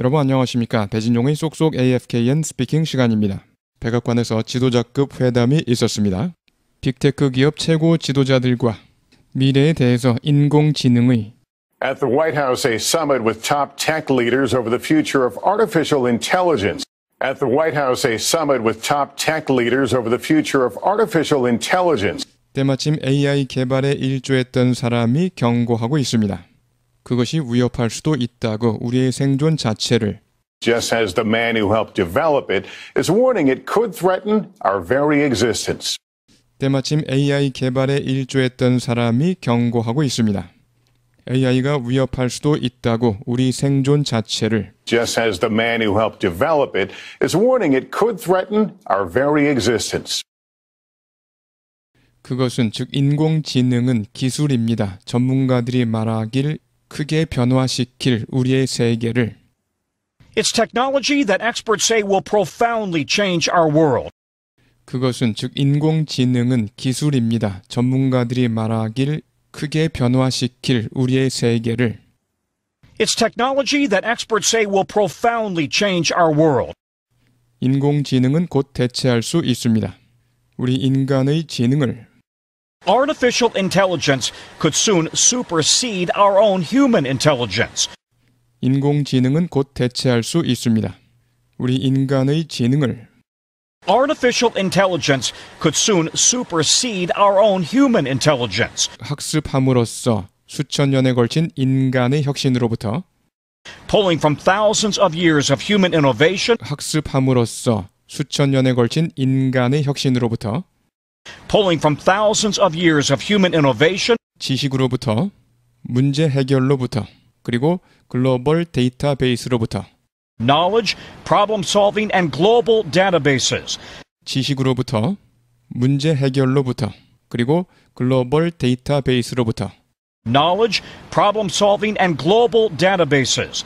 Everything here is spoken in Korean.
여러분 안녕하십니까. 배진종의 쏙쏙 AFKN 스피킹 시간입니다. 백악관에서 지도자급 회담이 있었습니다. 빅테크 기업 최고 지도자들과 미래에 대해서 인공지능의 At the White House, a summit with top tech leaders over the future of artificial intelligence. At the White House, a summit with top tech leaders over the future of artificial intelligence. 때마침 AI 개발에 일조했던 사람이 경고하고 있습니다. 그것이 위협할 수도 있다고 우리의 생존 자체를 just as the man who helped develop it is warning it could threaten our very existence. 때마침 AI 개발에 일조했던 사람이 경고하고 있습니다. AI가 위협할 수도 있다고 우리 생존 자체를 just as the man who helped develop it is warning it could threaten our very existence. 그것은 즉 인공지능은 기술입니다. 전문가들이 말하길 크게 변화시킬 우리의 세계를 It's technology that experts say will profoundly change our world. 그것은 즉 인공지능은 기술입니다. 전문가들이 말하길 크게 변화시킬 우리의 세계를 It's technology that experts say will profoundly change our world. 인공지능은 곧 대체할 수 있습니다. 우리 인간의 지능을 artificial intelligence could soon supersede our own human intelligence. 인공지능은 곧 대체할 수 있습니다. 우리 인간의 지능을 Artificial intelligence could soon supersede our own human intelligence. 학습함으로써 수천 년에 걸친 인간의 혁신으로부터 pulling from thousands of years of human innovation 학습함으로써 수천 년에 걸친 인간의 혁신으로부터 Pulling from thousands of years of human innovation. 지식으로부터 문제 해결로부터 그리고 글로벌 데이터베이스로부터 knowledge, problem solving and global databases. 지식으로부터 문제 해결로부터 그리고 글로벌 데이터베이스로부터 knowledge, problem solving and global databases.